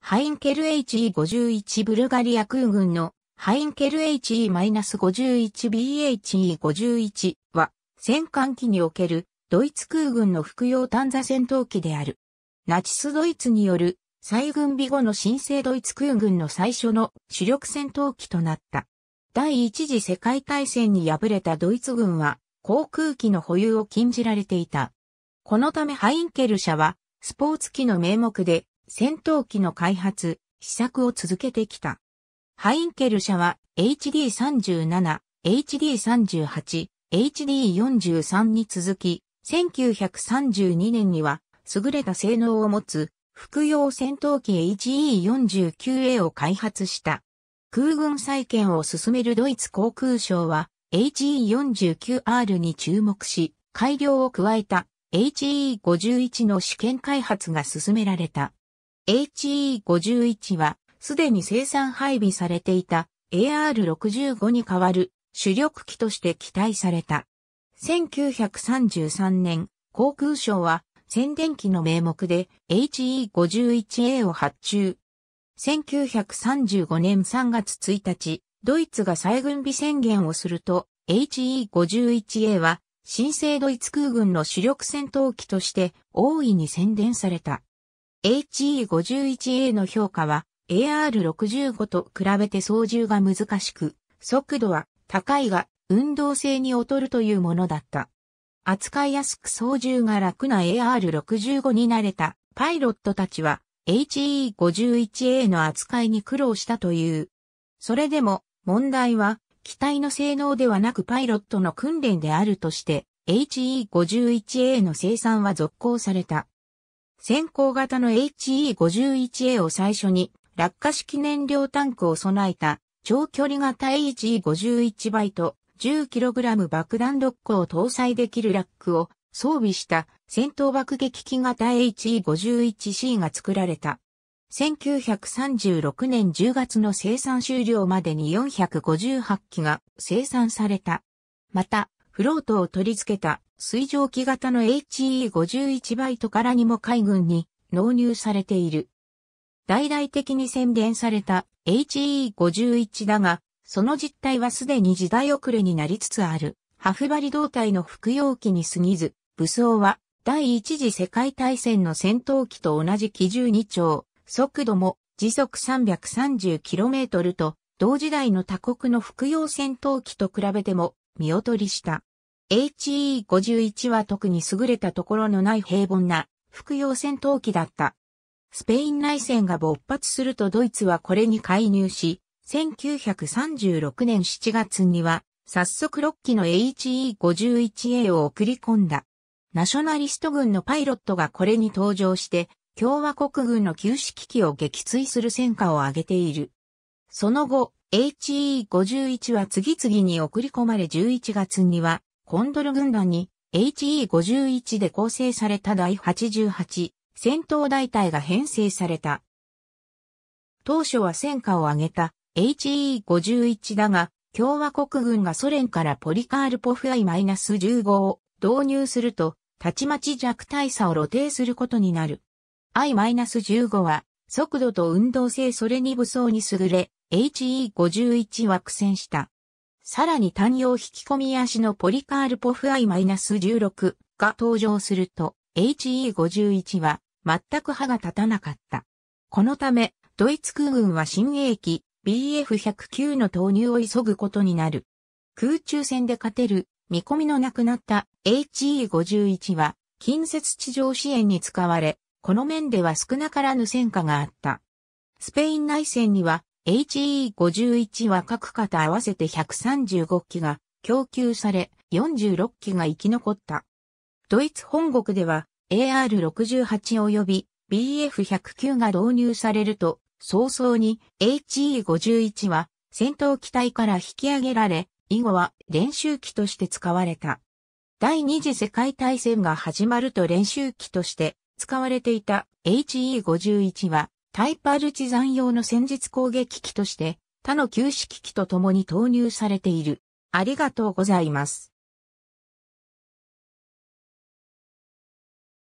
ハインケル HE51 ブルガリア空軍のハインケル HE-51BHE51 は戦艦機におけるドイツ空軍の服用単座戦闘機である。ナチスドイツによる再軍備後の新生ドイツ空軍の最初の主力戦闘機となった。第一次世界大戦に敗れたドイツ軍は航空機の保有を禁じられていた。このためハインケル社はスポーツ機の名目で戦闘機の開発、試作を続けてきた。ハインケル社は HD37、HD38、HD43 に続き、1932年には優れた性能を持つ副用戦闘機 HE49A を開発した。空軍再建を進めるドイツ航空省は HE49R に注目し、改良を加えた HE51 の試験開発が進められた。HE51 は、すでに生産配備されていた AR65 に代わる主力機として期待された。1933年、航空省は宣伝機の名目で HE51A を発注。1935年3月1日、ドイツが再軍備宣言をすると、HE51A は新生ドイツ空軍の主力戦闘機として大いに宣伝された。HE51A の評価は AR65 と比べて操縦が難しく、速度は高いが運動性に劣るというものだった。扱いやすく操縦が楽な AR65 に慣れたパイロットたちは HE51A の扱いに苦労したという。それでも問題は機体の性能ではなくパイロットの訓練であるとして HE51A の生産は続行された。先行型の HE51A を最初に落下式燃料タンクを備えた長距離型 HE51 バイト 10kg 爆弾ロックを搭載できるラックを装備した戦闘爆撃機型 HE51C が作られた。1936年10月の生産終了までに458機が生産された。また、フロートを取り付けた水蒸気型の HE51 バイトからにも海軍に納入されている。大々的に宣伝された HE51 だが、その実態はすでに時代遅れになりつつある。ハフバリ胴体の服用機に過ぎず、武装は第一次世界大戦の戦闘機と同じ機銃2丁、速度も時速 330km と同時代の他国の服用戦闘機と比べても見劣りした。HE51 は特に優れたところのない平凡な服用戦闘機だった。スペイン内戦が勃発するとドイツはこれに介入し、1936年7月には早速6機の HE51A を送り込んだ。ナショナリスト軍のパイロットがこれに登場して、共和国軍の旧式機を撃墜する戦果を上げている。その後、HE51 は次々に送り込まれ11月にはコンドル軍団に HE51 で構成された第88戦闘大隊が編成された。当初は戦果を上げた HE51 だが、共和国軍がソ連からポリカールポフ I-15 を導入すると、たちまち弱体差を露呈することになる。I-15 は、速度と運動性それに武装に優れ、HE51 は苦戦した。さらに単用引き込み足のポリカールポフアス1 6が登場すると、HE51 は全く歯が立たなかった。このため、ドイツ空軍は新鋭機 BF109 の投入を急ぐことになる。空中戦で勝てる見込みのなくなった HE51 は近接地上支援に使われ、この面では少なからぬ戦果があった。スペイン内戦には HE51 は各型合わせて135機が供給され、46機が生き残った。ドイツ本国では AR68 及び BF109 が導入されると、早々に HE51 は戦闘機体から引き上げられ、以後は練習機として使われた。第二次世界大戦が始まると練習機として使われていた HE51 はイパルチザン用の戦術攻撃機として他の旧式機と共に投入されている。ありがとうございます。